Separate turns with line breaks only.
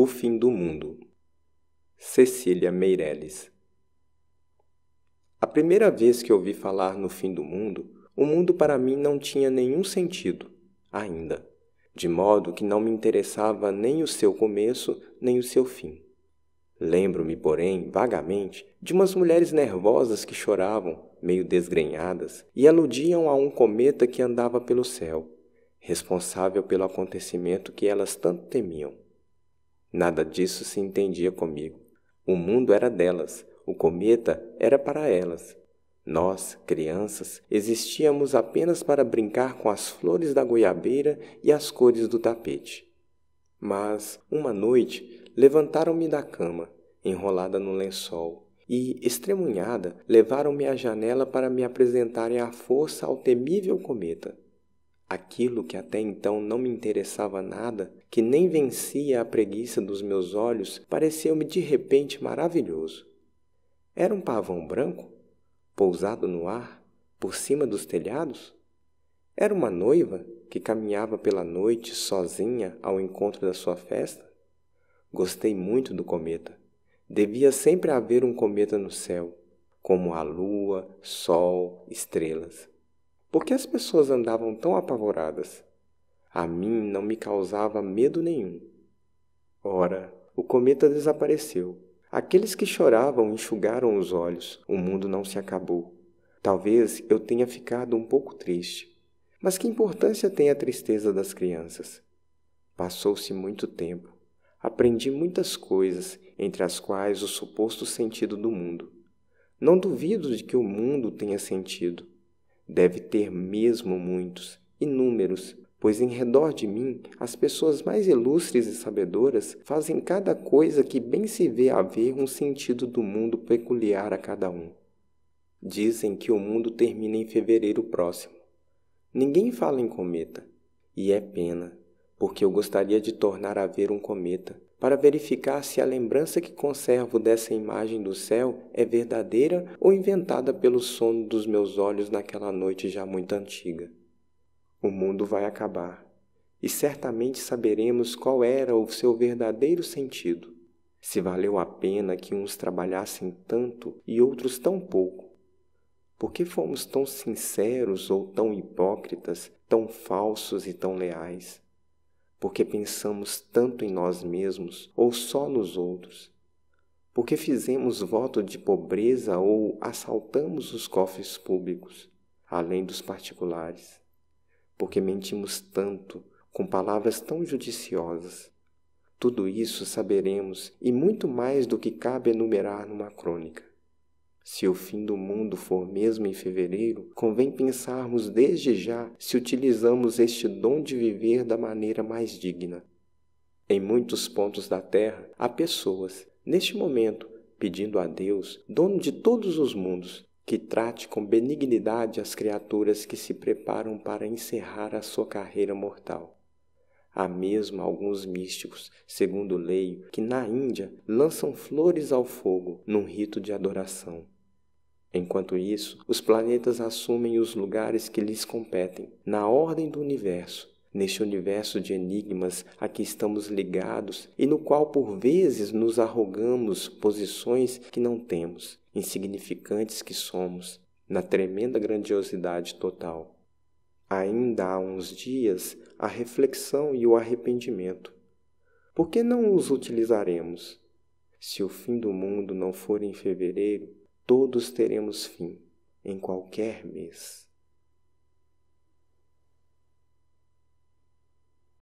O Fim do Mundo, Cecília Meirelles. A primeira vez que ouvi falar no fim do mundo, o mundo para mim não tinha nenhum sentido, ainda, de modo que não me interessava nem o seu começo nem o seu fim. Lembro-me, porém, vagamente, de umas mulheres nervosas que choravam, meio desgrenhadas, e aludiam a um cometa que andava pelo céu, responsável pelo acontecimento que elas tanto temiam. Nada disso se entendia comigo. O mundo era delas, o cometa era para elas. Nós, crianças, existíamos apenas para brincar com as flores da goiabeira e as cores do tapete. Mas, uma noite, levantaram-me da cama, enrolada no lençol, e, estremunhada, levaram-me à janela para me apresentarem à força ao temível cometa. Aquilo que até então não me interessava nada, que nem vencia a preguiça dos meus olhos, pareceu-me de repente maravilhoso. Era um pavão branco, pousado no ar, por cima dos telhados? Era uma noiva que caminhava pela noite sozinha ao encontro da sua festa? Gostei muito do cometa. Devia sempre haver um cometa no céu, como a lua, sol, estrelas. Por que as pessoas andavam tão apavoradas? A mim não me causava medo nenhum. Ora, o cometa desapareceu. Aqueles que choravam enxugaram os olhos. O mundo não se acabou. Talvez eu tenha ficado um pouco triste. Mas que importância tem a tristeza das crianças? Passou-se muito tempo. Aprendi muitas coisas, entre as quais o suposto sentido do mundo. Não duvido de que o mundo tenha sentido, Deve ter mesmo muitos, inúmeros, pois em redor de mim as pessoas mais ilustres e sabedoras fazem cada coisa que bem se vê haver um sentido do mundo peculiar a cada um. Dizem que o mundo termina em fevereiro próximo. Ninguém fala em cometa, e é pena, porque eu gostaria de tornar a ver um cometa, para verificar se a lembrança que conservo dessa imagem do céu é verdadeira ou inventada pelo sono dos meus olhos naquela noite já muito antiga. O mundo vai acabar, e certamente saberemos qual era o seu verdadeiro sentido, se valeu a pena que uns trabalhassem tanto e outros tão pouco. Por que fomos tão sinceros ou tão hipócritas, tão falsos e tão leais? porque pensamos tanto em nós mesmos ou só nos outros, porque fizemos voto de pobreza ou assaltamos os cofres públicos, além dos particulares, porque mentimos tanto com palavras tão judiciosas. Tudo isso saberemos e muito mais do que cabe enumerar numa crônica. Se o fim do mundo for mesmo em fevereiro, convém pensarmos desde já se utilizamos este dom de viver da maneira mais digna. Em muitos pontos da Terra, há pessoas, neste momento, pedindo a Deus, dono de todos os mundos, que trate com benignidade as criaturas que se preparam para encerrar a sua carreira mortal. Há mesmo alguns místicos, segundo leio, que na Índia lançam flores ao fogo num rito de adoração. Enquanto isso, os planetas assumem os lugares que lhes competem, na ordem do universo, neste universo de enigmas a que estamos ligados e no qual por vezes nos arrogamos posições que não temos, insignificantes que somos, na tremenda grandiosidade total. Ainda há uns dias a reflexão e o arrependimento. Por que não os utilizaremos? Se o fim do mundo não for em fevereiro, todos teremos fim em qualquer mês.